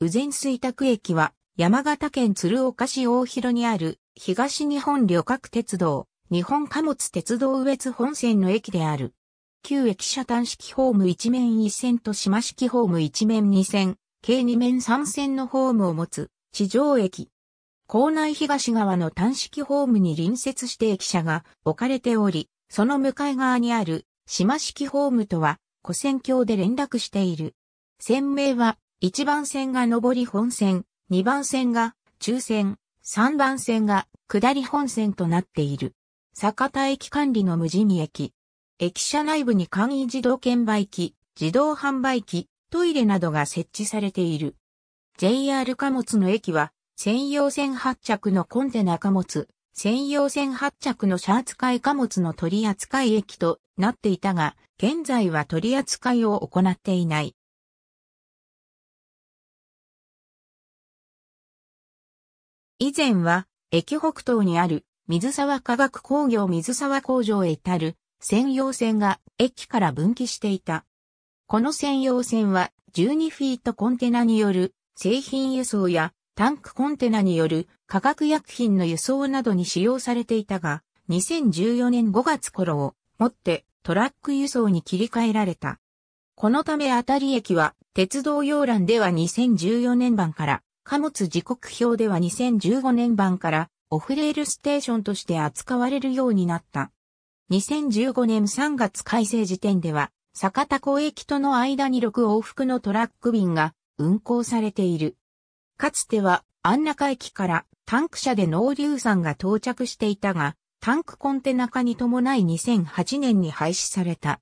宇前水宅駅は山形県鶴岡市大広にある東日本旅客鉄道日本貨物鉄道上越本線の駅である。旧駅舎端式ホーム1面1線と島式ホーム1面2線、計2面3線のホームを持つ地上駅。構内東側の端式ホームに隣接して駅舎が置かれており、その向かい側にある島式ホームとは、古線橋で連絡している。線名は1番線が上り本線、2番線が中線、3番線が下り本線となっている。坂田駅管理の無人駅。駅舎内部に簡易自動券売機、自動販売機、トイレなどが設置されている。JR 貨物の駅は、専用線発着のコンテナ貨物、専用線発着のシャー扱い貨物の取扱駅となっていたが、現在は取扱いを行っていない。以前は、駅北東にある水沢化学工業水沢工場へ至る専用線が駅から分岐していた。この専用線は12フィートコンテナによる製品輸送やタンクコンテナによる化学薬品の輸送などに使用されていたが、2014年5月頃をもってトラック輸送に切り替えられた。このため当たり駅は鉄道要欄では2014年版から貨物時刻表では2015年版からオフレールステーションとして扱われるようになった。2015年3月改正時点では、坂田港駅との間に6往復のトラック便が運行されている。かつては安中駅からタンク車で農流産が到着していたが、タンクコンテナ化に伴い2008年に廃止された。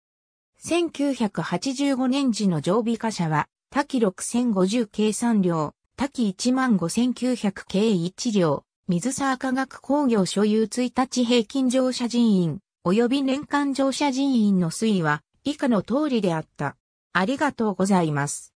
1985年時の常備貨車は、多機6050計算量、滝15,900計1両、水沢科学工業所有1日平均乗車人員、及び年間乗車人員の推移は、以下の通りであった。ありがとうございます。